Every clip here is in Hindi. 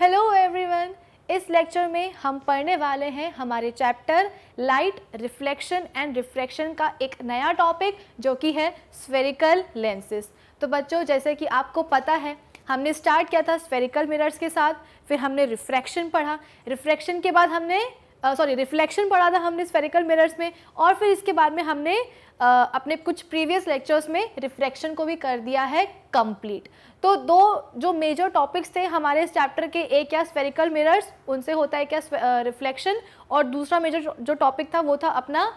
हेलो एवरीवन इस लेक्चर में हम पढ़ने वाले हैं हमारे chapter light reflection and refraction का एक नया टॉपिक जो कि है स्फेरिकल लेंसेस तो बच्चों जैसे कि आपको पता है हमने स्टार्ट किया था स्फेरिकल मिरर्स के साथ फिर हमने रिफ्रैक्शन पढ़ा रिफ्रैक्शन के बाद हमने सॉरी रिफ्लेक्शन पढ़ा था हमने स्फेरिकल मिरर्स में और फिर इसके बाद में हमने uh, अपने कुछ प्रीवियस लेक्चर्स में रिफ्लेक्शन को भी कर दिया है कंप्लीट तो दो जो मेजर टॉपिक्स थे हमारे इस चैप्टर के एक या स्फेरिकल मिरर्स उनसे होता है क्या रिफ्लेक्शन और दूसरा मेजर जो टॉपिक था वो था अपना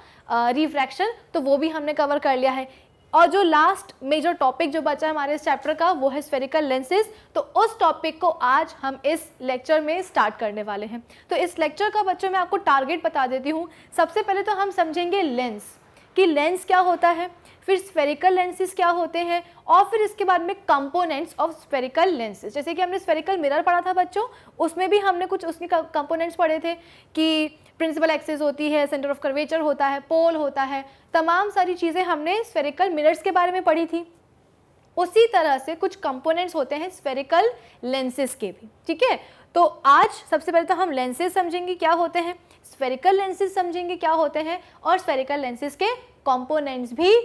रिफ्रैक्शन तो वो भी हमने कवर कर लिया है और जो लास्ट मेजर टॉपिक जो बचा है हमारे इस चैप्टर का वो है स्फेरिकल लेंसेज तो उस टॉपिक को आज हम इस लेक्चर में स्टार्ट करने वाले हैं तो इस लेक्चर का बच्चों मैं आपको टारगेट बता देती हूँ सबसे पहले तो हम समझेंगे लेंस कि लेंस क्या होता है फिर स्फेरिकल लेंसेज क्या होते हैं और फिर इसके बाद में कंपोनेंट्स ऑफ स्फेरिकल लेंसेज जैसे कि हमने स्फेरिकल मिरर पढ़ा था बच्चों उसमें भी हमने कुछ उसके कंपोनेंट्स पढ़े थे कि प्रिंसिपल एक्सेस होती है सेंटर ऑफ कर्वेचर होता है पोल होता है तमाम सारी चीज़ें हमने स्फेरिकल मिरर्स के बारे में पढ़ी थी उसी तरह से कुछ कंपोनेंट्स होते हैं स्फेरिकल लेंसेज के भी ठीक है तो आज सबसे पहले तो हम लेंसेज समझेंगे क्या होते हैं स्फेरिकल लेंसेज समझेंगे क्या होते हैं और स्फेरिकल लेंसेज के कॉम्पोनेंट्स भी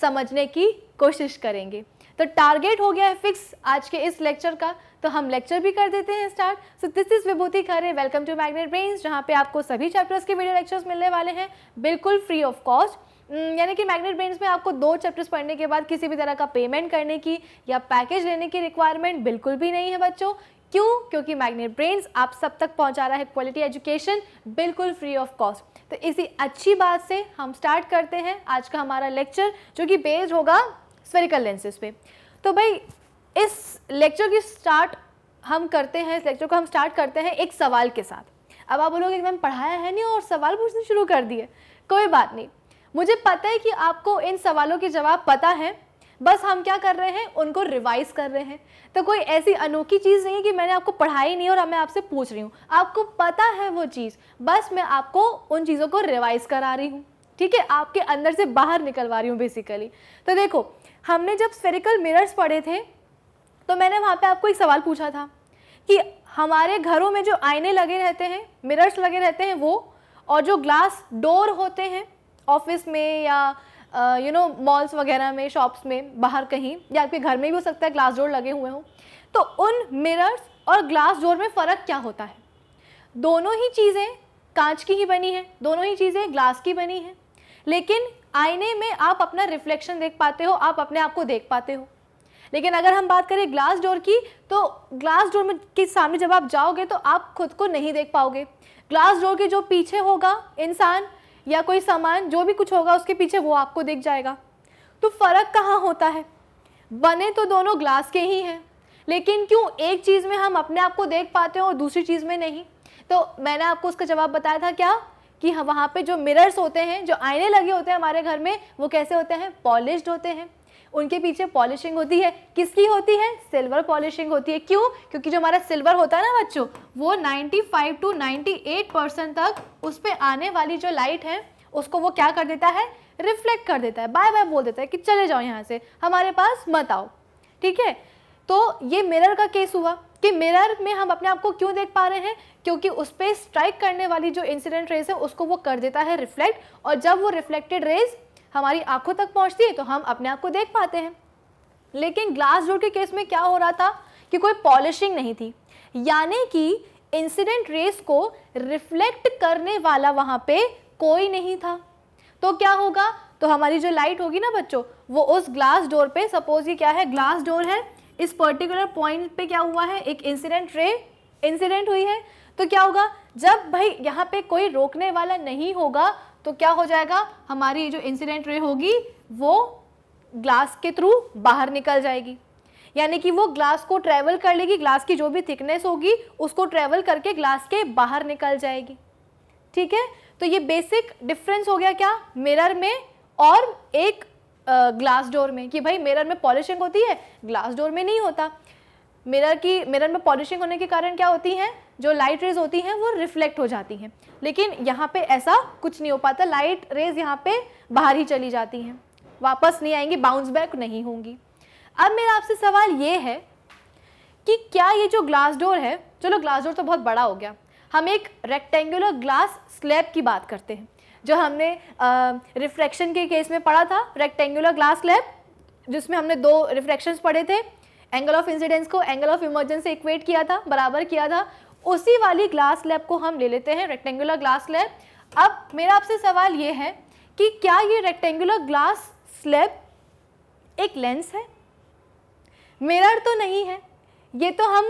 समझने की कोशिश करेंगे तो टारगेट हो गया है फिक्स आज के इस लेक्चर का तो हम लेक्चर भी कर देते हैं start so this is Vibhuti Khare welcome to Magnet Brains जहाँ पे आपको सभी चैप्टर्स के वीडियो लेक्चर्स मिलने वाले हैं बिल्कुल फ्री ऑफ कॉस्ट यानी कि मैग्नेट ब्रेन्स में आपको दो चैप्टर्स पढ़ने के बाद किसी भी तरह का पेमेंट करने की या पैकेज लेने की रिक्वायरमेंट बिल्कुल भी नहीं है बच्चों क्यों क्योंकि मैग्नेट ब्रेन्स आप सब तक पहुंचा रहा है क्वालिटी एजुकेशन बिल्कुल फ्री ऑफ कॉस्ट तो इसी अच्छी बात से हम स्टार्ट करते हैं आज का हमारा लेक्चर जो कि बेस्ड होगा स्वेरिकल लेंसेज पे तो भाई इस लेक्चर की स्टार्ट हम करते हैं इस लेक्चर को हम स्टार्ट करते हैं एक सवाल के साथ अब आप बोलोगे मैम पढ़ाया है नहीं और सवाल पूछना शुरू कर दिए कोई बात नहीं मुझे पता है कि आपको इन सवालों के जवाब पता है बस हम क्या कर रहे हैं उनको रिवाइज कर रहे हैं तो कोई ऐसी अनोखी चीज़ नहीं है कि मैंने आपको पढ़ाई नहीं और मैं आपसे पूछ रही हूँ आपको पता है वो चीज़ बस मैं आपको उन चीज़ों को रिवाइज करा रही हूँ ठीक है आपके अंदर से बाहर निकलवा रही हूँ बेसिकली तो देखो हमने जब स्फेरिकल मिरर्स पढ़े थे तो मैंने वहाँ पे आपको एक सवाल पूछा था कि हमारे घरों में जो आईने लगे रहते हैं मिरर्स लगे रहते हैं वो और जो ग्लास डोर होते हैं ऑफिस में या यू नो मॉल्स वगैरह में शॉप्स में बाहर कहीं या आपके घर में भी हो सकता है ग्लास डोर लगे हुए हों तो उन मिरर्स और ग्लास डोर में फ़र्क क्या होता है दोनों ही चीज़ें कांच की ही बनी है दोनों ही चीज़ें ग्लास की बनी हैं लेकिन आईने में आप अपना रिफ्लेक्शन देख पाते हो आप अपने आप को देख पाते हो लेकिन अगर हम बात करें ग्लास डोर की तो ग्लास डोर में के सामने जब आप जाओगे तो आप खुद को नहीं देख पाओगे ग्लास डोर के जो पीछे होगा इंसान या कोई सामान जो भी कुछ होगा उसके पीछे वो आपको दिख जाएगा तो फ़र्क कहाँ होता है बने तो दोनों ग्लास के ही हैं लेकिन क्यों एक चीज़ में हम अपने आप को देख पाते हैं और दूसरी चीज़ में नहीं तो मैंने आपको उसका जवाब बताया था क्या कि वहाँ पे जो मिरर्स होते हैं जो आईने लगे होते हैं हमारे घर में वो कैसे होते हैं पॉलिश्ड होते हैं उनके पीछे पॉलिशिंग होती है किसकी होती है सिल्वर पॉलिशिंग होती है क्यों क्योंकि जो हमारा सिल्वर होता है ना बच्चों वो 95 टू 98 परसेंट तक उस पर आने वाली जो लाइट है उसको वो क्या कर देता है रिफ्लेक्ट कर देता है बाय बाय बोल देता है कि चले जाओ यहाँ से हमारे पास मत आओ ठीक है तो ये मिरर का केस हुआ कि मिरर में हम अपने आप को क्यों देख पा रहे हैं क्योंकि उस पर स्ट्राइक करने वाली जो इंसिडेंट रेज है उसको वो कर देता है रिफ्लेक्ट और जब वो रिफ्लेक्टेड रेज हमारी आंखों तक पहुंचती है तो हम अपने आप को देख पाते हैं लेकिन ग्लास डोर के केस में क्या हो रहा था कि कोई पॉलिशिंग नहीं थी यानी कि इंसिडेंट रेस को रिफ्लेक्ट करने वाला वहां पे कोई नहीं था तो क्या होगा तो हमारी जो लाइट होगी ना बच्चों वो उस ग्लास डोर पे सपोज ये क्या है ग्लास डोर है इस पर्टिकुलर पॉइंट पे क्या हुआ है एक इंसिडेंट रे इंसिडेंट हुई है तो क्या होगा जब भाई यहाँ पे कोई रोकने वाला नहीं होगा तो क्या हो जाएगा हमारी जो इंसिडेंट रे होगी वो ग्लास के थ्रू बाहर निकल जाएगी यानी कि वो ग्लास को ट्रैवल कर लेगी ग्लास की जो भी थिकनेस होगी उसको ट्रैवल करके ग्लास के बाहर निकल जाएगी ठीक है तो ये बेसिक डिफरेंस हो गया क्या मिरर में और एक ग्लास डोर में कि भाई मिरर में पॉलिशिंग होती है ग्लास डोर में नहीं होता मिरर की मिरर में पॉलिशिंग होने के कारण क्या होती है जो लाइट रेज होती हैं वो रिफ्लेक्ट हो जाती हैं लेकिन यहाँ पे ऐसा कुछ नहीं हो पाता लाइट रेज यहाँ पे बाहर ही चली जाती हैं वापस नहीं आएंगी बाउंस बैक नहीं होंगी अब मेरा आपसे सवाल ये है कि क्या ये जो ग्लास डोर है चलो ग्लास डोर तो बहुत बड़ा हो गया हम एक रेक्टेंगुलर ग्लास स्लैब की बात करते हैं जो हमने रिफ्रैक्शन के केस में पढ़ा था रेक्टेंगुलर ग्लास स्लैब जिसमें हमने दो रिफ्रैक्शंस पढ़े थे एंगल ऑफ इंसिडेंस को एंगल ऑफ इमरजेंस से इक्वेट किया था बराबर किया था उसी वाली ग्लास स्लैब को हम ले लेते हैं रेक्टेंगुलर ग्लास स्लैब अब मेरा आपसे सवाल ये है कि क्या ये रेक्टेंगुलर ग्लास स्लैब एक लेंस है मिरर तो नहीं है ये तो हम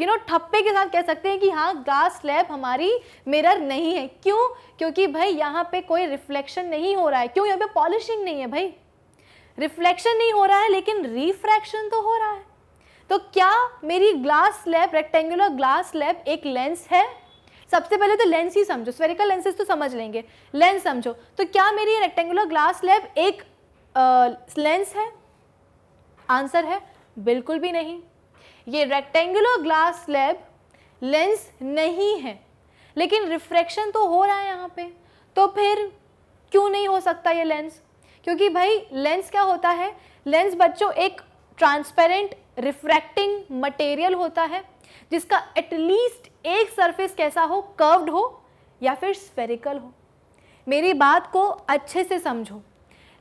यू नो ठप्पे के साथ कह सकते हैं कि हाँ ग्लास स्लैब हमारी मिरर नहीं है क्यों क्योंकि भाई यहाँ पे कोई रिफ्लेक्शन नहीं हो रहा है क्यों यहाँ पे पॉलिशिंग नहीं है भाई रिफ्लेक्शन नहीं हो रहा है लेकिन रिफ्रैक्शन तो हो रहा है तो क्या मेरी glass slab rectangular glass slab एक लेंस है सबसे पहले तो लेंस ही समझो स्वेरिकल लेंसेज तो समझ लेंगे लेंस समझो तो क्या मेरी रेक्टेंगुलर ग्लास स्लैब एक लेंस है आंसर है बिल्कुल भी नहीं ये रेक्टेंगुलर ग्लास स्लैब लेंस नहीं है लेकिन रिफ्रैक्शन तो हो रहा है यहाँ पे तो फिर क्यों नहीं हो सकता ये लेंस क्योंकि भाई लेंस क्या होता है लेंस बच्चों एक ट्रांसपेरेंट रिफ्रैक्टिंग मटेरियल होता है जिसका एटलीस्ट एक सरफेस कैसा हो कर्व्ड हो या फिर स्फेरिकल हो मेरी बात को अच्छे से समझो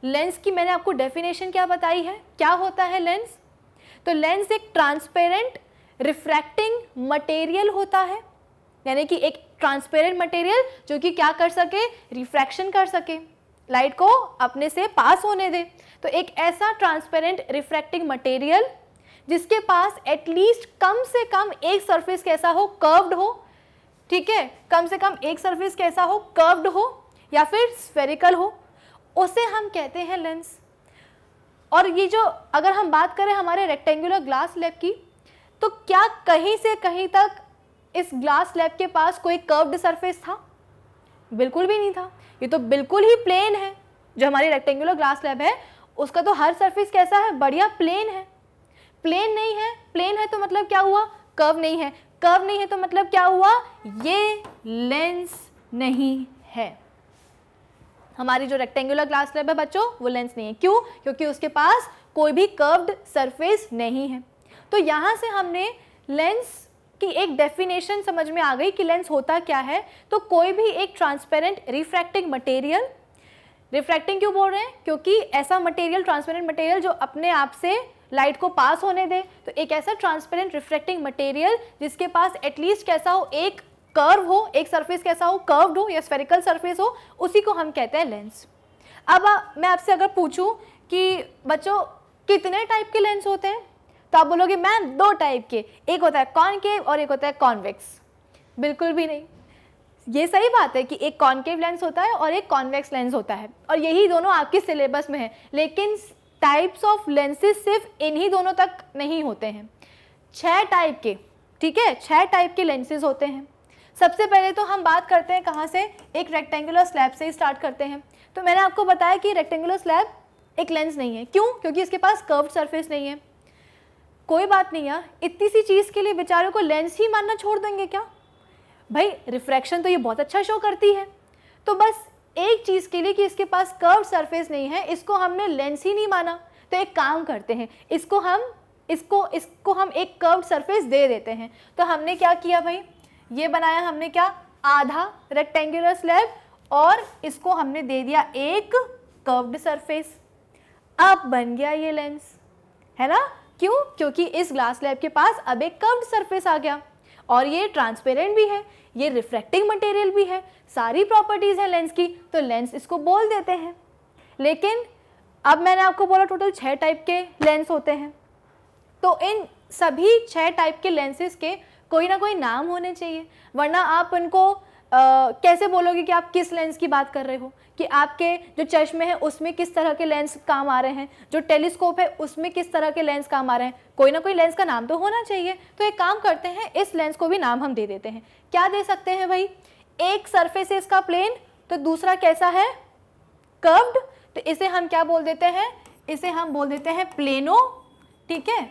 लेंस की मैंने आपको डेफिनेशन क्या बताई है क्या होता है लेंस तो लेंस एक ट्रांसपेरेंट रिफ्रैक्टिंग मटेरियल होता है यानी कि एक ट्रांसपेरेंट मटेरियल जो कि क्या कर सके रिफ्रैक्शन कर सके लाइट को अपने से पास होने दे तो एक ऐसा ट्रांसपेरेंट रिफ्रैक्टिंग मटेरियल जिसके पास एटलीस्ट कम से कम एक सरफेस कैसा हो कर्व्ड हो ठीक है कम से कम एक सरफेस कैसा हो कर्व्ड हो या फिर स्फेरिकल हो उसे हम कहते हैं लेंस और ये जो अगर हम बात करें हमारे रेक्टेंगुलर ग्लास लैब की तो क्या कहीं से कहीं तक इस ग्लास लैब के पास कोई कर्व्ड सरफेस था बिल्कुल भी नहीं था ये तो बिल्कुल ही प्लेन है जो हमारी रेक्टेंगुलर ग्लास लैब है उसका तो हर सरफेस कैसा है बढ़िया प्लेन है प्लेन नहीं है प्लेन है तो मतलब क्या हुआ कर्व नहीं है कर्व नहीं है तो मतलब क्या हुआ ये लेंस नहीं है हमारी जो रेक्टेंगुलर ग्लास स्लैब है बच्चों वो लेंस नहीं है क्यों क्योंकि उसके पास कोई भी कर्व्ड सरफेस नहीं है तो यहाँ से हमने लेंस की एक डेफिनेशन समझ में आ गई कि लेंस होता क्या है तो कोई भी एक ट्रांसपेरेंट रिफ्रैक्टिंग मटेरियल रिफ्रैक्टिंग क्यों बोल रहे हैं क्योंकि ऐसा मटेरियल ट्रांसपेरेंट मटेरियल जो अपने आप से लाइट को पास होने दे तो एक ऐसा ट्रांसपेरेंट रिफ्लेक्टिंग मटेरियल जिसके पास एटलीस्ट कैसा हो एक कर्व हो एक सरफेस कैसा हो कर्व्ड हो या स्फेरिकल सरफेस हो उसी को हम कहते हैं लेंस अब आ, मैं आपसे अगर पूछूं कि बच्चों कितने टाइप के लेंस होते हैं तो आप बोलोगे मैम दो टाइप के एक होता है कॉनकेव और एक होता है कॉन्वेक्स बिल्कुल भी नहीं ये सही बात है कि एक कॉन्केव लेंस होता है और एक कॉन्वेक्स लेंस होता है और यही दोनों आपके सिलेबस में है लेकिन टाइप्स ऑफ लेंसेज सिर्फ इन्हीं दोनों तक नहीं होते हैं छह टाइप के ठीक है छः टाइप के लेंसेज होते हैं सबसे पहले तो हम बात करते हैं कहाँ से एक रेक्टेंगुलर स्लैब से ही स्टार्ट करते हैं तो मैंने आपको बताया कि रेक्टेंगुलर स्लैब एक लेंस नहीं है क्यों क्योंकि इसके पास कर्व सरफेस नहीं है कोई बात नहीं है इतनी सी चीज़ के लिए बेचारों को लेंस ही मानना छोड़ देंगे क्या भाई रिफ्रैक्शन तो ये बहुत अच्छा शो करती है तो बस एक चीज़ के लिए कि इसके पास कर्व सरफेस नहीं है इसको हमने लेंस ही नहीं माना तो एक काम करते हैं इसको हम इसको इसको हम एक कर्व सरफेस दे देते हैं तो हमने क्या किया भाई ये बनाया हमने क्या आधा रेक्टेंगुलर स्लैब और इसको हमने दे दिया एक कर्व्ड सरफेस अब बन गया ये लेंस है ना क्यों क्योंकि इस ग्लास स्लैब के पास अब एक कर्व्ड सरफेस आ गया और ये ट्रांसपेरेंट भी है ये रिफ्लेक्टिंग मटेरियल भी है सारी प्रॉपर्टीज़ हैं लेंस की तो लेंस इसको बोल देते हैं लेकिन अब मैंने आपको बोला टोटल छः टाइप के लेंस होते हैं तो इन सभी छः टाइप के लेंसेज के कोई ना कोई नाम होने चाहिए वरना आप उनको कैसे बोलोगे कि आप किस लेंस की बात कर रहे हो कि आपके जो चश्मे हैं उसमें किस तरह के लेंस काम आ रहे हैं जो टेलीस्कोप है उसमें किस तरह के लेंस काम आ रहे हैं कोई ना कोई लेंस का नाम तो होना चाहिए तो एक काम करते हैं इस लेंस को भी नाम हम दे देते हैं क्या दे सकते हैं भाई एक सरफेस है इसका प्लेन तो दूसरा कैसा है कर्व्ड तो इसे हम क्या बोल देते हैं इसे हम बोल देते हैं प्लेनो ठीक है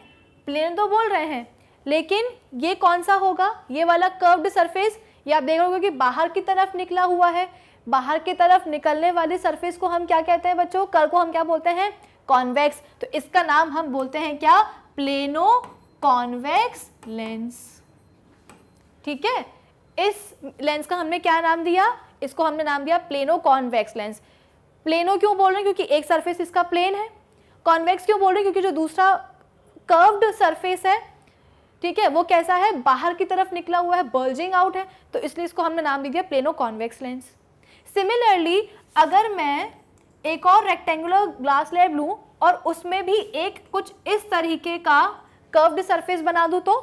प्लेन तो बोल रहे हैं लेकिन ये कौन सा होगा ये वाला कर्व्ड सरफेस ये आप देख रहे हो कि बाहर की तरफ निकला हुआ है बाहर की तरफ निकलने वाली सरफेस को हम क्या कहते हैं बच्चों कर को हम क्या बोलते हैं कॉन्वेक्स तो इसका नाम हम बोलते हैं क्या प्लेनो कॉन्वेक्स लेंस ठीक है इस लेंस का हमने क्या नाम दिया इसको हमने नाम दिया प्लेनो कॉन्वेक्स लेंस प्लेनो क्यों बोल रहे हैं क्योंकि एक सरफेस इसका प्लेन है कॉन्वेक्स क्यों बोल रहे हैं क्योंकि जो दूसरा कर्व्ड सरफेस है ठीक है वो कैसा है बाहर की तरफ निकला हुआ है बर्जिंग आउट है तो इसलिए इसको हमने नाम दे दिया प्लेनो कॉन्वेक्स लेंस सिमिलरली अगर मैं एक और रेक्टेंगुलर ग्लास लेब लूँ और उसमें भी एक कुछ इस तरीके का कर्व्ड सरफेस बना दूँ तो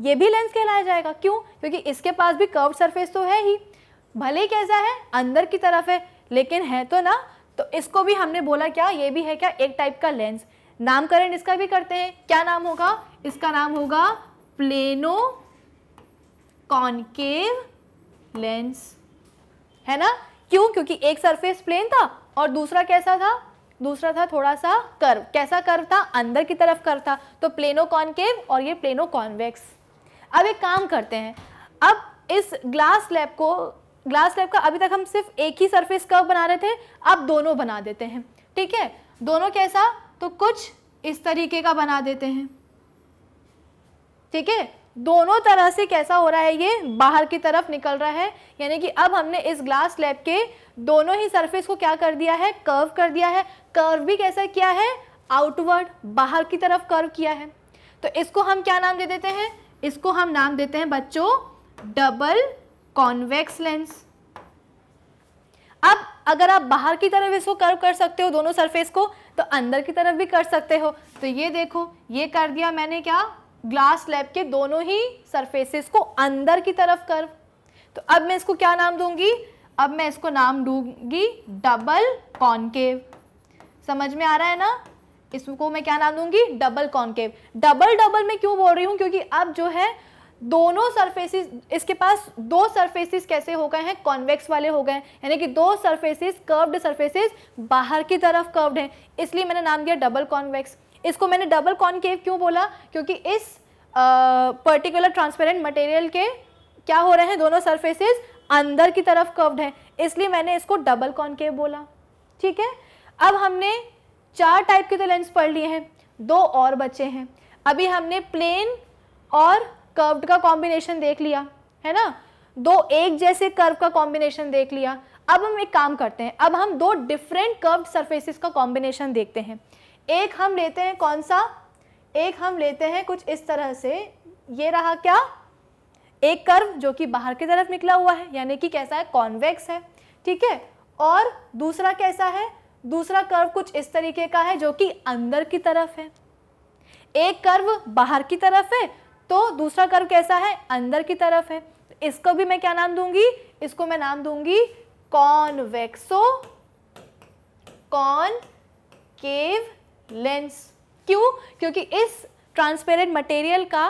ये भी लेंस कहलाया जाएगा क्यों क्योंकि इसके पास भी कर्व्ड सरफेस तो है ही भले कैसा है अंदर की तरफ है लेकिन है तो ना तो इसको भी हमने बोला क्या ये भी है क्या एक टाइप का लेंस नामकरण इसका भी करते हैं क्या नाम होगा इसका नाम होगा प्लेनो कॉनकेव लेंस है ना क्यों क्योंकि एक सरफेस प्लेन था और दूसरा कैसा था दूसरा था थोड़ा सा कर्व कैसा कर्व था अंदर की तरफ कर्व था तो प्लेनो कॉनकेव और ये प्लेनो कॉन्वेक्स अब एक काम करते हैं अब इस ग्लास लैब को ग्लास लैब का अभी तक हम सिर्फ एक ही सरफेस कर्व बना रहे थे अब दोनों बना देते हैं ठीक है दोनों कैसा तो कुछ इस तरीके का बना देते हैं ठीक है दोनों तरह से कैसा हो रहा है ये बाहर की तरफ निकल रहा है यानी कि अब हमने इस ग्लास स्लैब के दोनों ही सरफेस को क्या कर दिया है कर्व कर दिया है कर्व भी कैसा किया है आउटवर्ड बाहर की तरफ कर्व किया है तो इसको हम क्या नाम दे देते हैं इसको हम नाम देते हैं बच्चों डबल कॉन्वेक्स लेंस अब अगर आप बाहर की तरफ इसको कर्व कर सकते हो दोनों सरफेस को तो अंदर की तरफ भी कर सकते हो तो ये देखो ये कर दिया मैंने क्या ग्लास स्लैब के दोनों ही सरफेसेस को अंदर की तरफ कर्व तो अब मैं इसको क्या नाम दूंगी अब मैं इसको नाम दूंगी डबल कॉन्केव समझ में आ रहा है ना इसको मैं क्या नाम दूंगी डबल कॉन्केव डबल डबल में क्यों बोल रही हूँ क्योंकि अब जो है दोनों सरफेसिस इसके पास दो सरफेसिस कैसे हो गए हैं कॉन्वेक्स वाले हो गए हैं यानी कि दो सरफेसिस कर्व्ड सरफेसिस बाहर की तरफ कर्व्ड हैं इसलिए मैंने नाम दिया डबल कॉन्वेक्स इसको मैंने डबल कॉन्केव क्यों बोला क्योंकि इस पर्टिकुलर ट्रांसपेरेंट मटेरियल के क्या हो रहे हैं दोनों सर्फेसिस अंदर की तरफ कर्व्ड हैं इसलिए मैंने इसको डबल कॉन्केव बोला ठीक है अब हमने चार टाइप के तो लेंस पढ़ लिए हैं दो और बचे हैं अभी हमने प्लेन और कर्व्ड का कॉम्बिनेशन देख लिया है ना दो एक जैसे कर्व का कॉम्बिनेशन देख लिया अब हम एक काम करते हैं अब हम दो डिफरेंट कर्व्ड सरफेसिस का कॉम्बिनेशन देखते हैं एक हम लेते हैं कौन सा एक हम लेते हैं कुछ इस तरह से ये रहा क्या एक कर्व जो कि बाहर की तरफ निकला हुआ है यानी कि कैसा है कॉन्वेक्स है ठीक है और दूसरा कैसा है दूसरा कर्व कुछ इस तरीके का है जो कि अंदर की तरफ है एक कर्व बाहर की तरफ है तो दूसरा कर्व कैसा है अंदर की तरफ है इसको भी मैं क्या नाम दूंगी इसको मैं नाम दूंगी कॉन्वेक्सो कॉन केव लेंस क्यों क्योंकि इस ट्रांसपेरेंट मटेरियल का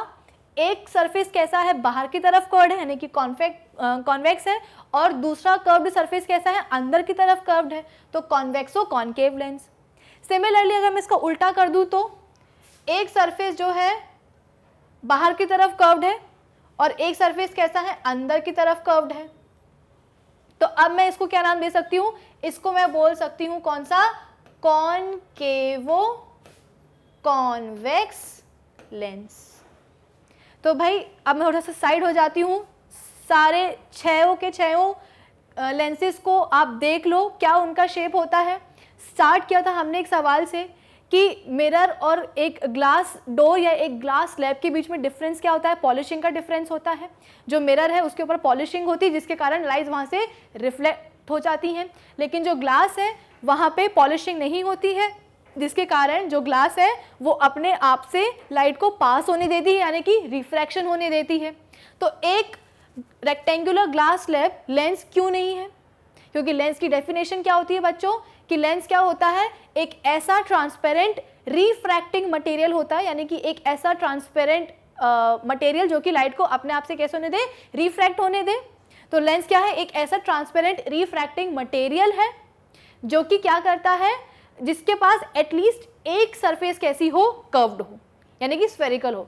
एक सरफेस कैसा है बाहर की तरफ कर्व्ड है यानी कि कॉन्फेक्ट कॉन्वेक्स है और दूसरा कर्व्ड सरफेस कैसा है अंदर की तरफ कर्व्ड है तो कॉन्वेक्सो कॉनकेव लेंस सिमिलरली अगर मैं इसका उल्टा कर दूँ तो एक सरफेस जो है बाहर की तरफ कर्व्ड है और एक सरफेस कैसा है अंदर की तरफ कर्व्ड है तो अब मैं इसको क्या नाम दे सकती हूँ इसको मैं बोल सकती हूं कौन सा कौन कॉनकेवो कॉनवेक्स लेंस तो भाई अब मैं थोड़ा सा साइड हो जाती हूं सारे छो के छो लेंसेज को आप देख लो क्या उनका शेप होता है स्टार्ट किया था हमने एक सवाल से कि मिरर और एक ग्लास डोर या एक ग्लास स्लैब के बीच में डिफरेंस क्या होता है पॉलिशिंग का डिफरेंस होता है जो मिरर है उसके ऊपर पॉलिशिंग होती है जिसके कारण लाइट वहाँ से रिफ्लेक्ट हो जाती हैं लेकिन जो ग्लास है वहाँ पे पॉलिशिंग नहीं होती है जिसके कारण जो ग्लास है वो अपने आप से लाइट को पास होने देती है यानी कि रिफ्रैक्शन होने देती है तो एक रेक्टेंगुलर ग्लास स्लैब लेंस क्यों नहीं है क्योंकि लेंस की डेफिनेशन क्या होती है बच्चों कि लेंस क्या होता है एक ऐसा ट्रांसपेरेंट रिफ्रैक्टिंग मटेरियल होता है यानी कि एक ऐसा ट्रांसपेरेंट मटेरियल जो कि लाइट को अपने आप से कैसे होने दे रिफ्रैक्ट होने दे तो लेंस क्या है एक ऐसा ट्रांसपेरेंट रिफ्रैक्टिंग मटेरियल है जो कि क्या करता है जिसके पास एटलीस्ट एक सरफेस कैसी हो कर्व्ड हो यानी कि स्फेरिकल हो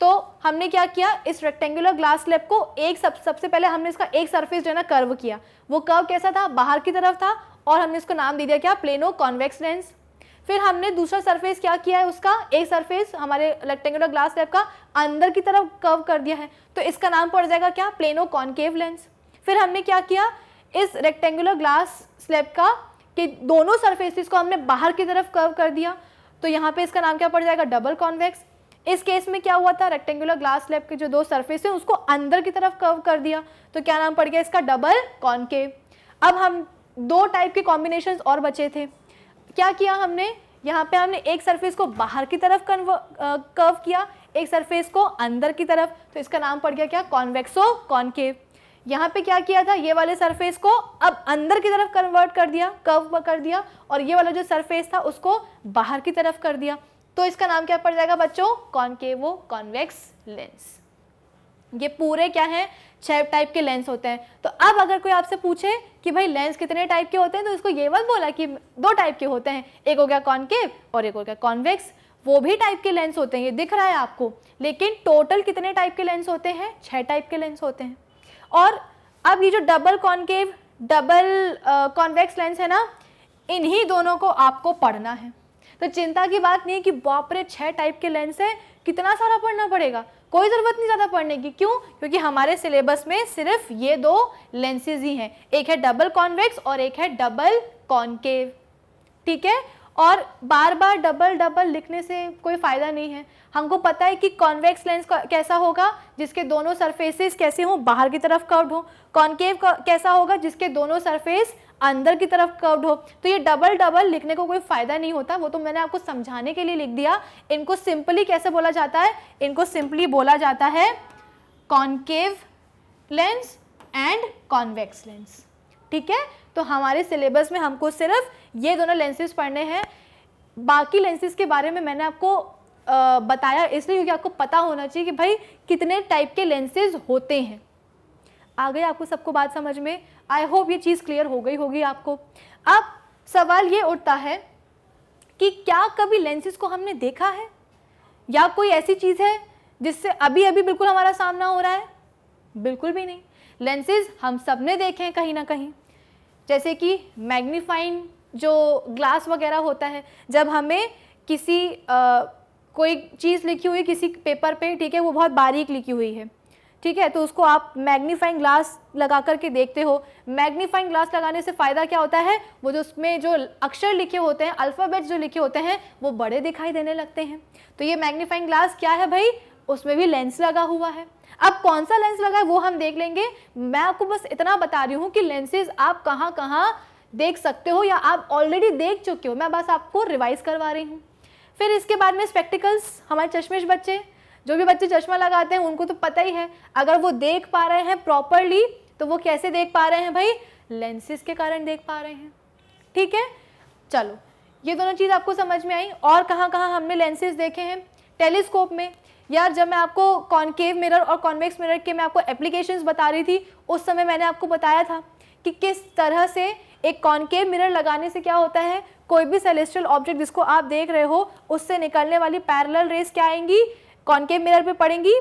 तो हमने क्या किया इस रेक्टेंगुलर ग्लास स्लैब को एक सब सबसे पहले हमने इसका एक सरफेस जो है ना कर्व किया वो कर्व कैसा था बाहर की तरफ था और हमने इसको नाम दे दिया क्या प्लेनो कॉन्वेक्स लेंस फिर हमने दूसरा सरफेस क्या किया है उसका एक सरफेस हमारे रेक्टेंगुलर ग्लास स्लैब का अंदर की तरफ कर्व कर दिया है तो इसका नाम पड़ जाएगा क्या प्लेनो कॉन्केव लेंस फिर हमने क्या किया इस रेक्टेंगुलर ग्लास स्लैब का कि दोनों सरफेसिस को हमने बाहर की तरफ कर्व कर दिया तो यहाँ पे इसका नाम क्या पड़ जाएगा डबल कॉन्वेक्स इस केस में क्या हुआ था रेक्टेंगुलर ग्लास स्लैब के जो दो सरफेस हैं उसको अंदर की तरफ कर्व कर दिया तो क्या नाम पड़ गया इसका डबल कॉन्केव अब हम दो टाइप के कॉम्बिनेशन और बचे थे क्या किया हमने यहाँ पे हमने एक सरफेस को बाहर की तरफ कन्व कर्व किया एक सरफेस को अंदर की तरफ तो इसका नाम पड़ गया क्या कॉन्वेक्सो कॉन्केव यहाँ पे क्या किया था ये वाले सरफेस को अब अंदर की तरफ कन्वर्ट कर दिया कर्व कर दिया और ये वाला जो सरफेस था उसको बाहर की तरफ कर दिया तो इसका नाम क्या पड़ जाएगा बच्चों कॉन्केवो कॉन्वेक्स लेंस ये पूरे क्या हैं छह टाइप के लेंस होते हैं तो अब अगर कोई आपसे पूछे कि भाई लेंस कितने टाइप के होते हैं तो इसको ये मत बोला कि दो टाइप के होते हैं एक हो गया कॉन्केव और एक हो गया कॉन्वेक्स वो भी टाइप के लेंस होते हैं ये दिख रहा है आपको लेकिन टोटल कितने टाइप के लेंस होते हैं छः टाइप के लेंस होते हैं और अब ये जो double concave double convex lens है ना इन्हीं दोनों को आपको पढ़ना है तो चिंता की बात नहीं है कि बापरे छः टाइप के लेंस है कितना सारा पढ़ना पड़ेगा कोई ज़रूरत नहीं ज़्यादा पढ़ने की क्यों क्योंकि हमारे सिलेबस में सिर्फ ये दो लेंसेज ही हैं एक है डबल कॉन्वेक्स और एक है डबल कॉनकेव ठीक है और बार बार डबल डबल लिखने से कोई फ़ायदा नहीं है हमको पता है कि कॉन्वेक्स लेंस कैसा होगा जिसके दोनों सरफेसेस कैसे हों बाहर की तरफ कर्व्ड हों कॉन्केव कैसा होगा जिसके दोनों सरफेस अंदर की तरफ कर्व्ड हो तो ये डबल डबल लिखने को कोई फ़ायदा नहीं होता वो तो मैंने आपको समझाने के लिए लिख दिया इनको सिंपली कैसे बोला जाता है इनको सिंपली बोला जाता है concave lens and convex lens ठीक है तो हमारे सिलेबस में हमको सिर्फ ये दोनों लेंसेज पढ़ने हैं बाकी लेंसेज के बारे में मैंने आपको आ, बताया इसलिए क्योंकि आपको पता होना चाहिए कि भाई कितने टाइप के लेंसेज होते हैं आ गए आपको सबको बात समझ में आई होप ये चीज़ क्लियर हो गई होगी आपको अब सवाल ये उठता है कि क्या कभी लेंसेज को हमने देखा है या कोई ऐसी चीज़ है जिससे अभी अभी बिल्कुल हमारा सामना हो रहा है बिल्कुल भी नहीं लेंसेज हम सब ने देखे हैं कहीं ना कहीं जैसे कि मैग्नीफाइंग जो ग्लास वगैरह होता है जब हमें किसी आ, कोई चीज़ लिखी हुई किसी पेपर पे ठीक है वो बहुत बारीक लिखी हुई है ठीक है तो उसको आप मैग्नीफाइंग ग्लास लगा करके देखते हो मैग्नीफाइंग ग्लास लगाने से फ़ायदा क्या होता है वो जो उसमें जो अक्षर लिखे होते हैं अल्फ़ाबेट्स जो लिखे होते हैं वो बड़े दिखाई देने लगते हैं तो ये मैग्नीफाइंग ग्लास क्या है भाई उसमें भी लेंस लगा हुआ है अब कौन सा लेंस लगा है वो हम देख लेंगे मैं आपको बस इतना बता रही हूँ कि लेंसेज आप कहाँ कहाँ देख सकते हो या आप ऑलरेडी देख चुके हो मैं बस आपको रिवाइज़ करवा रही हूँ फिर इसके बाद में स्पेक्टिकल्स हमारे चश्मेश बच्चे जो भी बच्चे चश्मा लगाते हैं उनको तो पता ही है अगर वो देख पा रहे हैं प्रॉपरली तो वो कैसे देख पा रहे हैं भाई लेंसेज के कारण देख पा रहे हैं ठीक है चलो ये दोनों चीज़ आपको समझ में आई और कहाँ कहाँ हमने लेंसेज देखे हैं टेलीस्कोप में यार जब मैं आपको कॉन्केव मिरर और कॉन्वेक्स मिरर के मैं आपको एप्लीकेशंस बता रही थी उस समय मैंने आपको बताया था कि किस तरह से एक कॉन्केव मिरर लगाने से क्या होता है कोई भी सेलेस्ट्रियल ऑब्जेक्ट जिसको आप देख रहे हो उससे निकलने वाली पैरल रेस क्या आएंगी कॉन्केव मिरर पे पड़ेंगी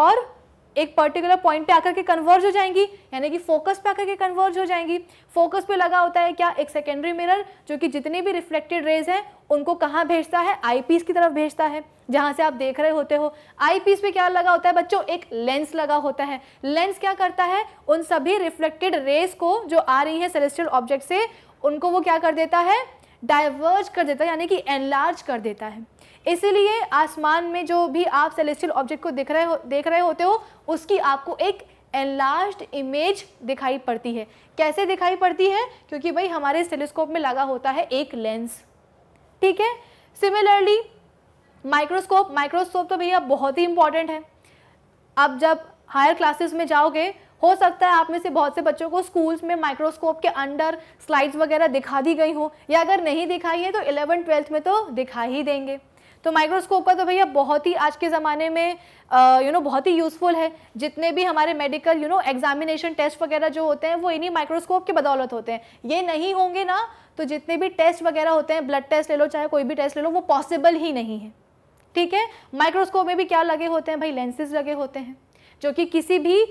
और एक पर्टिकुलर पॉइंट पे आकर के कन्वर्ज हो जाएंगी यानी कि फोकस पे आकर के कन्वर्ज हो जाएंगी फोकस पे लगा होता है क्या एक सेकेंडरी मिरर जो कि जितने भी रिफ्लेक्टेड रेज हैं उनको कहाँ भेजता है आईपीस की तरफ भेजता है जहाँ से आप देख रहे होते हो आईपीस पे क्या लगा होता है बच्चों एक लेंस लगा होता है लेंस क्या करता है उन सभी रिफ्लेक्टेड रेज को जो आ रही है सेलेस्टियल ऑब्जेक्ट से उनको वो क्या कर देता है डाइवर्ज कर देता है यानी कि एनलार्ज कर देता है इसीलिए आसमान में जो भी आप सेलेस्टियल ऑब्जेक्ट को दिख रहे हो देख रहे होते हो उसकी आपको एक एनलार्ज इमेज दिखाई पड़ती है कैसे दिखाई पड़ती है क्योंकि भाई हमारे टेलीस्कोप में लगा होता है एक लेंस ठीक है सिमिलरली माइक्रोस्कोप माइक्रोस्कोप तो भैया बहुत ही इंपॉर्टेंट है आप जब हायर क्लासेस में जाओगे हो सकता है आप में से बहुत से बच्चों को स्कूल्स में माइक्रोस्कोप के अंडर स्लाइड्स वगैरह दिखा दी गई हो या अगर नहीं दिखाई है तो इलेवन ट्वेल्थ में तो दिखा ही देंगे तो माइक्रोस्कोप का तो भैया बहुत ही आज के ज़माने में यू नो बहुत ही यूज़फुल है जितने भी हमारे medical you know examination test वगैरह जो होते हैं वो इन्हीं माइक्रोस्कोप के बदौलत होते हैं ये नहीं होंगे ना तो जितने भी टेस्ट वगैरह होते हैं ब्लड टेस्ट ले लो चाहे कोई भी टेस्ट ले लो वो पॉसिबल ही नहीं है ठीक है माइक्रोस्कोप में भी क्या लगे होते हैं भाई लेंसेज लगे होते हैं जो कि किसी भी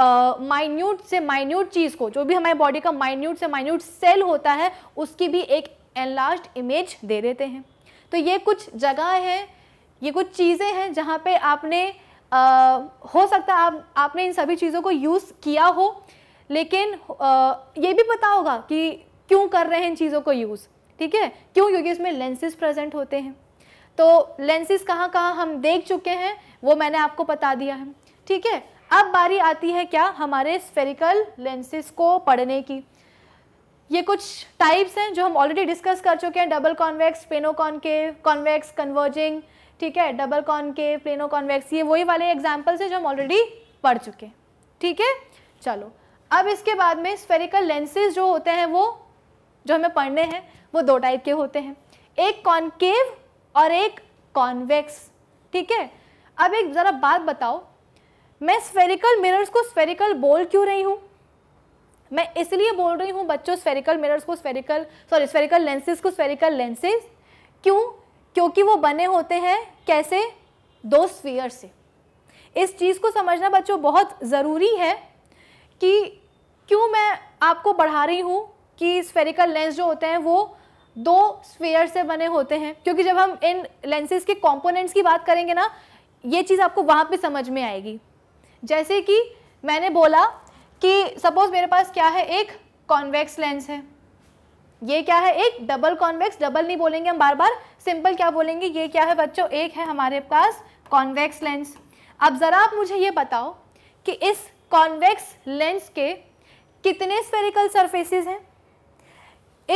माइन्यूट uh, से माइन्यूट चीज़ को जो भी हमारे बॉडी का माइन्यूट से माइन्यूट सेल होता है उसकी भी एक एनलास्ट इमेज दे देते हैं तो ये कुछ जगह हैं ये कुछ चीज़ें हैं जहाँ पे आपने आ, हो सकता है आप आपने इन सभी चीज़ों को यूज़ किया हो लेकिन आ, ये भी पता होगा कि क्यों कर रहे हैं इन चीज़ों को यूज़ ठीक है क्यों क्योंकि इसमें लेंसेज प्रेजेंट होते हैं तो लेंसेज कहाँ कहाँ हम देख चुके हैं वो मैंने आपको बता दिया है ठीक है अब बारी आती है क्या हमारे स्फेरिकल लेंसेज को पढ़ने की ये कुछ टाइप्स हैं जो हम ऑलरेडी डिस्कस कर चुके हैं double convex plano concave convex converging ठीक है डबल कॉन्केव प्लेनो कॉन्वेक्स ये वही वाले एग्जाम्पल्स हैं जो हम ऑलरेडी पढ़ चुके हैं ठीक है चलो अब इसके बाद में स्फेरिकल लेंसेज जो होते हैं वो जो हमें पढ़ने हैं वो दो टाइप के होते हैं एक कॉन्केव और एक कॉन्वेक्स ठीक है अब एक ज़रा बात बताओ मैं स्फेरिकल मिरर्स को स्फेरिकल बोल क्यों रही हूँ मैं इसलिए बोल रही हूँ बच्चों स्फेरिकल मिरर्स को स्फेरिकल सॉरी स्फेरिकल लेंसेज को स्फेरिकल लेंसेज क्यों क्योंकि वो बने होते हैं कैसे दो स्फीयर से इस चीज़ को समझना बच्चों बहुत ज़रूरी है कि क्यों मैं आपको बढ़ा रही हूँ कि स्फेरिकल लेंस जो होते हैं वो दो स्फेयर से बने होते हैं क्योंकि जब हम इन लेंसेज के कंपोनेंट्स की बात करेंगे ना ये चीज़ आपको वहाँ पे समझ में आएगी जैसे कि मैंने बोला कि सपोज मेरे पास क्या है एक कॉन्वेक्स लेंस है ये क्या है एक डबल कॉन्वेक्स डबल नहीं बोलेंगे हम बार बार सिंपल क्या बोलेंगे ये क्या है बच्चों एक है हमारे पास कॉन्वेक्स लेंस अब ज़रा आप मुझे ये बताओ कि इस कॉन्वेक्स लेंस के कितने स्फेरिकल सरफेसेस हैं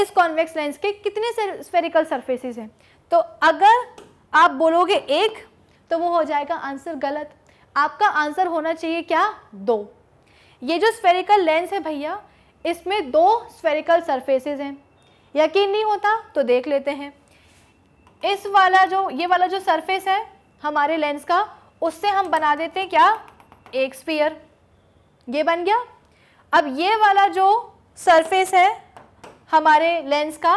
इस कॉन्वेक्स लेंस के कितने स्फेरिकल सरफेसेस हैं तो अगर आप बोलोगे एक तो वो हो जाएगा आंसर गलत आपका आंसर होना चाहिए क्या दो ये जो स्फेरिकल लेंस है भैया इसमें दो स्फेरिकल सरफेसेस हैं यकीन नहीं होता तो देख लेते हैं इस वाला जो ये वाला जो सरफेस है हमारे लेंस का उससे हम बना देते हैं क्या एक स्पीयर ये बन गया अब ये वाला जो सरफेस है हमारे लेंस का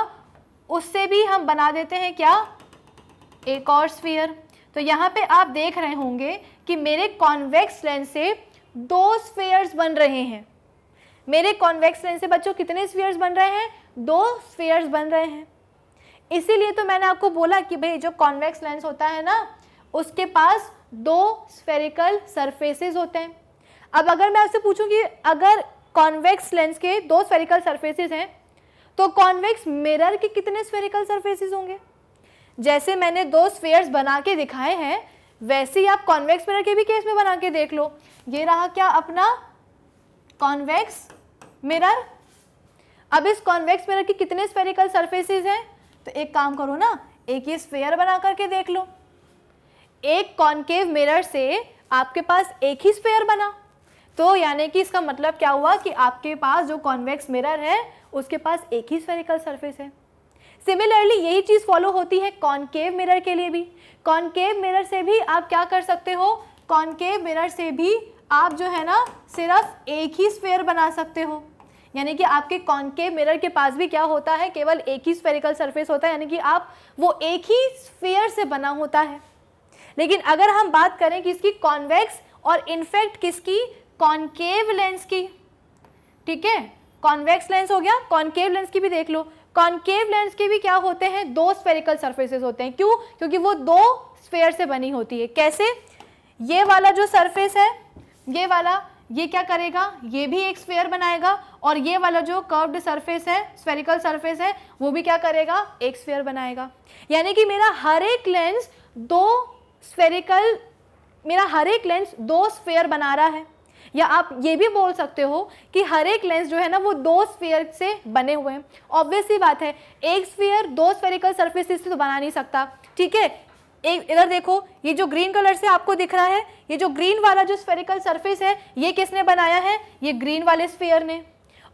उससे भी हम बना देते हैं क्या एक और स्फीयर तो यहाँ पे आप देख रहे होंगे कि मेरे कॉन्वेक्स लेंस से दो स्फेयर्स बन रहे हैं मेरे कॉन्वेक्स लेंस से बच्चों कितने स्फेयर्स बन रहे हैं दो स्फेयर्स बन रहे हैं इसीलिए तो मैंने आपको बोला कि भाई जो कॉन्वेक्स लेंस होता है ना उसके पास दो स्फेरिकल सरफेसेस होते हैं अब अगर मैं आपसे पूछूं कि अगर कॉन्वेक्स लेंस के दो स्फेरिकल सरफेसेस हैं तो कॉन्वेक्स मिरर के कितने स्फेरिकल सरफेसेस होंगे जैसे मैंने दो स्फेयर्स बना के दिखाए हैं वैसे ही आप कॉन्वेक्स मिरर के भी केस में बना के देख लो ये रहा क्या अपना कॉन्वेक्स मिरर अब इस कॉन्वेक्स मिरर की कितने स्फेरिकल सर्फेसिस हैं तो एक काम करो ना एक ये स्फेयर बना करके देख लो एक कॉन्केव मिरर से आपके पास एक ही स्पेयर बना तो यानी कि इसका मतलब क्या हुआ कि आपके पास जो कॉन्वेक्स मिरर है उसके पास एक ही स्पेरिकल सरफेस है सिमिलरली यही चीज़ फॉलो होती है कॉन्केव मिरर के लिए भी कॉनकेव मिरर से भी आप क्या कर सकते हो कॉनकेव मिरर से भी आप जो है ना सिर्फ एक ही स्फेयर बना सकते हो यानी कि आपके कॉनकेव मिरर के पास भी क्या होता है केवल एक ही स्फेरिकल सरफेस होता है यानी कि आप वो एक ही स्फेयर से बना होता है लेकिन अगर हम बात करें कि इसकी कॉन्वेक्स और इनफेक्ट किसकी कॉन्केव लेंस की ठीक है कॉन्वेक्स लेंस हो गया कॉन्केव लेंस की भी देख लो कॉन्केव लेंस के भी क्या होते हैं दो स्पेरिकल सर्फेसेस होते हैं क्यों क्योंकि वो दो स्पेयर से बनी होती है कैसे ये वाला जो सरफेस है ये वाला ये क्या करेगा ये भी एक स्फेयर बनाएगा और ये वाला जो कर्व्ड सरफेस है स्फेरिकल सरफेस है वो भी क्या करेगा एक स्फेयर बनाएगा यानी कि मेरा हर एक लेंस दो स्फेरिकल मेरा हर एक लेंस दो स्फेयर बना रहा है या आप ये भी बोल सकते हो कि हर एक लेंस जो है ना वो दो स्फीयर से बने हुए हैं ऑब्वियसली बात है एक स्फीयर दो स्फेरिकल सर्फेस से तो बना नहीं सकता ठीक है एक इधर देखो ये जो ग्रीन कलर से आपको दिख रहा है ये जो ग्रीन वाला जो स्फेरिकल सर्फेस है ये किसने बनाया है ये ग्रीन वाले स्फेयर ने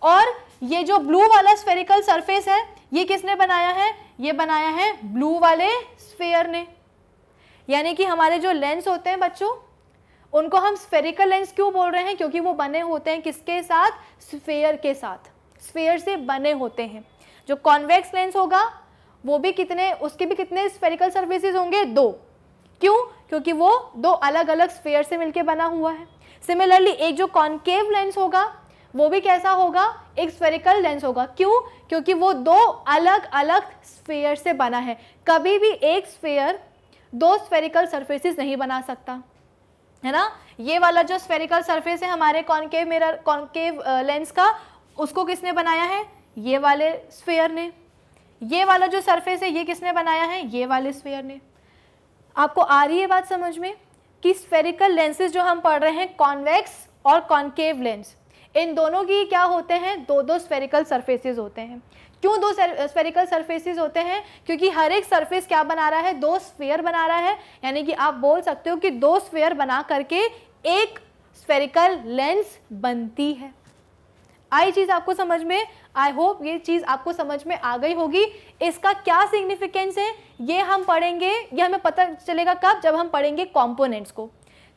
और ये जो ब्लू वाला स्फेरिकल सर्फेस है ये किसने बनाया है ये बनाया है ब्लू वाले स्फेयर ने यानी कि हमारे जो लेंस होते हैं बच्चों उनको हम स्फेरिकल लेंस क्यों बोल रहे हैं क्योंकि वो बने होते हैं किसके साथ स्फेयर के साथ स्फेयर से बने होते हैं जो कॉन्वेक्स लेंस होगा वो भी कितने उसके भी कितने स्फेरिकल सर्विसेज होंगे दो क्यों क्योंकि वो दो अलग अलग स्फेयर से मिलकर बना हुआ है सिमिलरली एक जो कॉन्केव लेंस होगा वो भी कैसा होगा एक स्फेरिकल लेंस होगा क्यों क्योंकि वो दो अलग अलग स्फेयर से बना है कभी भी एक स्फेयर दो स्फेरिकल सर्फेसिस नहीं बना सकता है ना ये वाला जो स्फेरिकल सरफेस है हमारे कॉन्केव मिरर कॉन्केव लेंस का उसको किसने बनाया है ये वाले स्फेयर ने ये वाला जो सरफेस है ये किसने बनाया है ये वाले स्फेयर ने आपको आ रही है बात समझ में कि स्फेरिकल लेंसेज जो हम पढ़ रहे हैं कॉन्वेक्स और कॉन्केव लेंस इन दोनों की क्या होते हैं दो दो स्फेरिकल सरफेसेस होते हैं क्यों दो स्पेरिकल सर्फेसिस होते हैं क्योंकि हर एक सर्फेस क्या बना रहा है दो स्फेयर बना रहा है यानी कि आप बोल सकते हो कि दो स्फेयर बना करके एक स्फेरिकल लेंस बनती है आई चीज़ आपको समझ में आई होप ये चीज़ आपको समझ में आ गई होगी इसका क्या सिग्निफिकेंस है ये हम पढ़ेंगे ये हमें पता चलेगा कब जब हम पढ़ेंगे कॉम्पोनेंट्स को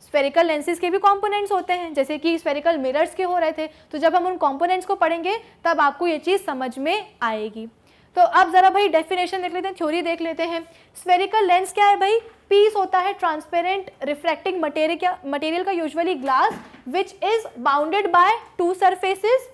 स्पेरिकल लेंसेज के भी कॉम्पोनेंट्स होते हैं जैसे कि स्पेरिकल मिरर्स के हो रहे थे तो जब हम उन कॉम्पोनेंट्स को पढ़ेंगे तब आपको ये चीज़ समझ में आएगी तो अब ज़रा भाई डेफिनेशन देख लेते हैं थ्योरी देख लेते हैं स्पेरिकल लेंस क्या है भाई पीस होता है ट्रांसपेरेंट रिफ्रैक्टिंग मटेरियल मटेरियल का usually glass which is bounded by two surfaces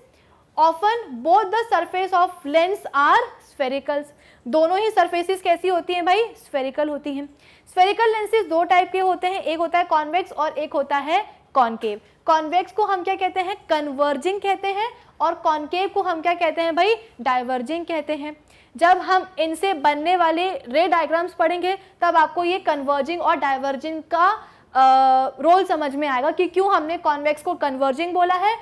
often both the surface of lens are sphericals दोनों ही सरफेसेस कैसी होती हैं भाई स्फेरिकल होती हैं स्फेरिकल लेंसेज दो टाइप के होते हैं एक होता है कॉन्वेक्स और एक होता है कॉन्केव कॉन्वेक्स को हम क्या कहते हैं कन्वर्जिंग कहते हैं और कॉन्केव को हम क्या कहते हैं भाई डाइवर्जिंग कहते हैं जब हम इनसे बनने वाले रे डायग्राम्स पढ़ेंगे तब आपको ये कन्वर्जिंग और डाइवर्जिंग का रोल समझ में आएगा कि क्यों हमने कॉन्वेक्स को कन्वर्जिंग बोला है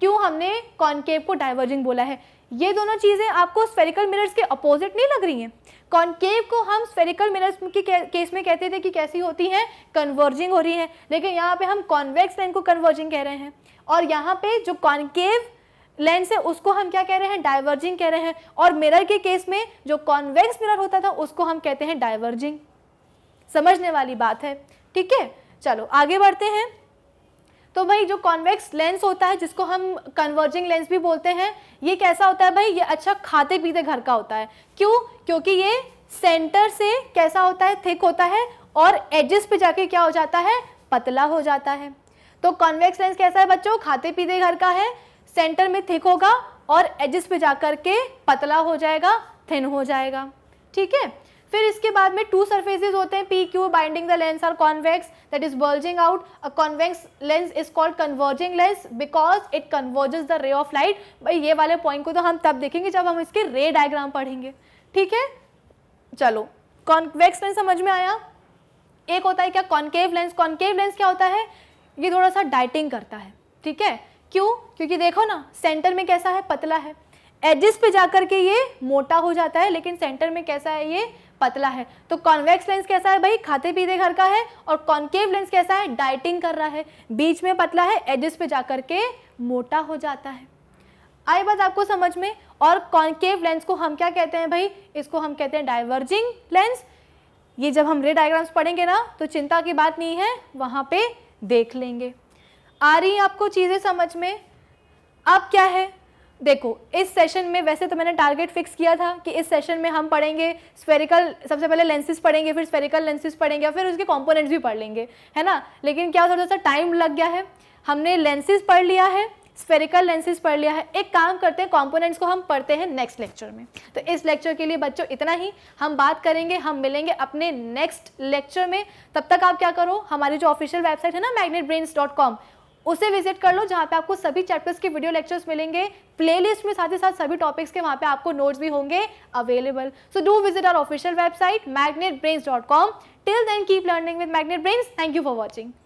क्यों हमने कॉन्केव को डाइवर्जिंग बोला है ये दोनों चीज़ें आपको स्फेरिकल मिरर्स के अपोजिट नहीं लग रही हैं कॉन्केव को हम स्फेरिकल मिरर्स के केस में कहते थे कि कैसी होती हैं कन्वर्जिंग हो रही हैं लेकिन यहाँ पे हम कॉन्वेक्स लेंस को कन्वर्जिंग कह रहे हैं और यहाँ पे जो कॉन्केव लेंस है उसको हम क्या कह रहे हैं डाइवर्जिंग कह रहे हैं और मिरर के केस में जो कॉन्वेक्स मिरर होता था उसको हम कहते हैं डाइवर्जिंग समझने वाली बात है ठीक है चलो आगे बढ़ते हैं तो भाई जो कॉन्वेक्स लेंस होता है जिसको हम कन्वर्जिंग लेंस भी बोलते हैं ये कैसा होता है भाई ये अच्छा खाते पीते घर का होता है क्यों क्योंकि ये सेंटर से कैसा होता है थिक होता है और एजेस पे जाके क्या हो जाता है पतला हो जाता है तो कॉन्वेक्स लेंस कैसा है बच्चों खाते पीते घर का है सेंटर में थिक होगा और एजिस पे जा के पतला हो जाएगा थिन हो जाएगा ठीक है फिर इसके बाद में टू सर्फेसेज होते हैं P Q binding the lens are convex that is bulging out a convex lens is called converging lens because it converges the ray of light भाई ये वाले पॉइंट को तो हम तब देखेंगे जब हम इसके रे डायग्राम पढ़ेंगे ठीक है चलो कॉन्वेक्स लेंस समझ में आया एक होता है क्या कॉन्केव लेंस कॉन्केव लेंस क्या होता है ये थोड़ा सा डाइटिंग करता है ठीक है क्यों क्योंकि देखो ना सेंटर में कैसा है पतला है एजिस पे जाकर के ये मोटा हो जाता है लेकिन सेंटर में कैसा है ये पतला है तो कॉन्वेक्स लेंस कैसा है भाई खाते पीते घर का है और कॉन्केव लेंस कैसा है डाइटिंग कर रहा है बीच में पतला है एजिस पे जाकर के मोटा हो जाता है आई बात आपको समझ में और कॉन्केव लेंस को हम क्या कहते हैं भाई इसको हम कहते हैं डाइवर्जिंग लेंस ये जब हम रे डायग्राम्स पढ़ेंगे ना तो चिंता की बात नहीं है वहाँ पे देख लेंगे आ रही आपको चीज़ें समझ में अब क्या है देखो इस सेशन में वैसे तो मैंने टारगेट फिक्स किया था कि इस सेशन में हम पढ़ेंगे स्पेरिकल सबसे पहले लेंसेज पढ़ेंगे फिर स्पेरिकल लेंसेज पढ़ेंगे और फिर उसके कंपोनेंट्स भी पढ़ लेंगे है ना लेकिन क्या थोड़ा सा टाइम लग गया है हमने लेंसेज पढ़ लिया है स्पेरिकल लेंसेज पढ़ लिया है एक काम करते हैं कॉम्पोनेंट्स को हम पढ़ते हैं नेक्स्ट लेक्चर में तो इस लेक्चर के लिए बच्चों इतना ही हम बात करेंगे हम मिलेंगे अपने नेक्स्ट लेक्चर में तब तक आप क्या करो हमारी जो ऑफिशियल वेबसाइट है ना मैग्नेट उसे विजिट कर लो जहाँ पे आपको सभी चैप्टर्स के वीडियो लेक्चर्स मिलेंगे प्लेलिस्ट में साथ ही साथ सभी टॉपिक्स के वहाँ पे आपको नोट्स भी होंगे available so do visit our official website Magnet Brains dot com till then keep learning with Magnet Brains thank you for watching